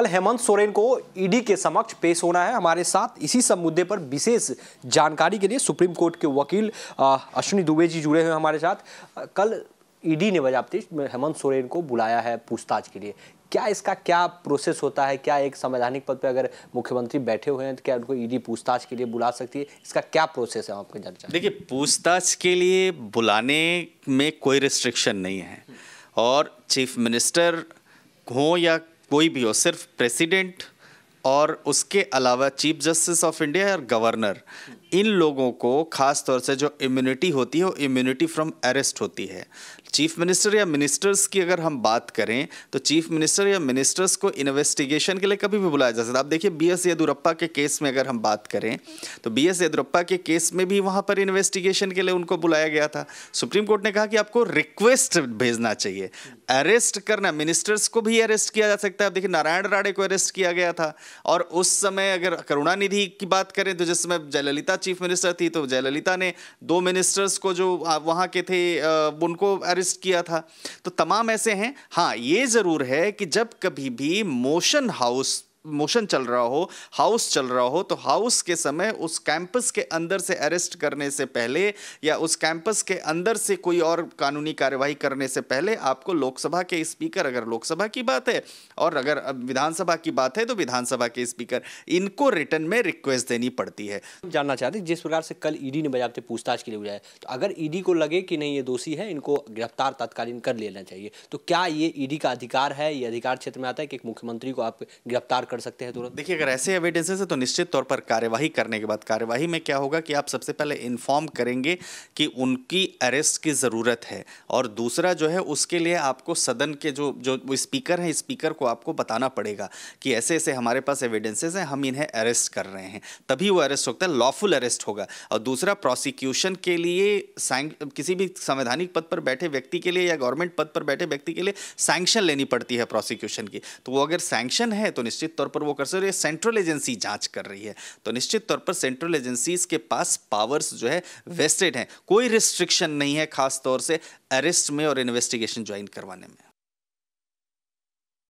कल हेमंत सोरेन को ED e के समक्ष पेश होना है हमारे साथ इसी सब मुद्दे पर विशेष जानकारी के लिए सुप्रीम कोर्ट के वकील अश्विनी दुबे जी जुड़े हुए हमारे साथ कल ईडी e ने बजाबती हेमंत सोरेन को बुलाया है पूछताछ के लिए क्या इसका क्या प्रोसेस होता है क्या एक संवैधानिक पद पर अगर मुख्यमंत्री बैठे हुए हैं तो क्या उनको ईडी e पूछताछ के लिए बुला सकती है इसका क्या प्रोसेस है आपको जानना देखिए पूछताछ के लिए बुलाने में कोई रिस्ट्रिक्शन नहीं है और चीफ मिनिस्टर हों या कोई भी हो सिर्फ प्रेसिडेंट और उसके अलावा चीफ जस्टिस ऑफ इंडिया और गवर्नर इन लोगों को खास तौर से जो इम्यूनिटी होती है वो इम्यूनिटी फ्रॉम अरेस्ट होती है चीफ मिनिस्टर या मिनिस्टर्स की अगर हम बात करें तो चीफ मिनिस्टर या मिनिस्टर्स को इन्वेस्टिगेशन के लिए कभी भी बुलाया जा सकता है आप देखिए बी एस येदुरप्पा के केस में अगर हम बात करें तो बी एस येदुरप्पा के केस में भी वहाँ पर इन्वेस्टिगेशन के लिए उनको बुलाया गया था सुप्रीम कोर्ट ने कहा कि आपको रिक्वेस्ट भेजना चाहिए अरेस्ट करना मिनिस्टर्स को भी अरेस्ट किया जा सकता है आप देखिए नारायण राणे को अरेस्ट किया गया था और उस समय अगर करुणानिधि की बात करें तो जिस समय जयललिता चीफ मिनिस्टर थी तो जयललिता ने दो मिनिस्टर्स को जो वहाँ के थे उनको अरेस्ट किया था तो तमाम ऐसे हैं हाँ ये ज़रूर है कि जब कभी भी मोशन हाउस मोशन चल रहा हो हाउस चल रहा हो तो हाउस के समय उस कैंपस के अंदर से अरेस्ट करने से पहले या उस कैंपस के अंदर से कोई और कानूनी कार्यवाही करने से पहले आपको लोकसभा के स्पीकर अगर लोकसभा की बात है और अगर विधानसभा की बात है तो विधानसभा के स्पीकर इनको रिटर्न में रिक्वेस्ट देनी पड़ती है जानना चाहते जिस प्रकार से कल ईडी e ने बजाते पूछताछ के लिए बुलाया तो अगर ईडी e को लगे कि नहीं ये दोषी है इनको गिरफ्तार तत्कालीन कर लेना चाहिए तो क्या ये ईडी e का अधिकार है ये अधिकार क्षेत्र में आता है कि एक मुख्यमंत्री को आप गिरफ्तार कर सकते हैं तुरंत देखिए अगर ऐसे एविडेंसेस है तो निश्चित तौर पर कार्यवाही करने के बाद कार्यवाही में क्या होगा कि आप सबसे पहले इन्फॉर्म करेंगे कि उनकी अरेस्ट की ज़रूरत है और दूसरा जो है उसके लिए आपको सदन के जो जो स्पीकर हैं स्पीकर को आपको बताना पड़ेगा कि ऐसे ऐसे हमारे पास एविडेंसेज हैं हम इन्हें अरेस्ट कर रहे हैं तभी वो अरेस्ट होता है लॉफुल अरेस्ट होगा और दूसरा प्रोसिक्यूशन के लिए किसी भी संवैधानिक पद पर बैठे व्यक्ति के लिए या गवर्नमेंट पद पर बैठे व्यक्ति के लिए सैंक्शन लेनी पड़ती है प्रोसिक्यूशन की तो वो अगर सैंक्शन है तो निश्चित तौर पर वो कर सकते सेंट्रल एजेंसी जांच कर रही है तो निश्चित तौर पर सेंट्रल एजेंसीज के पास पावर्स जो है वेस्टेड हैं कोई रिस्ट्रिक्शन नहीं है खासतौर से अरेस्ट में और इन्वेस्टिगेशन ज्वाइन करवाने में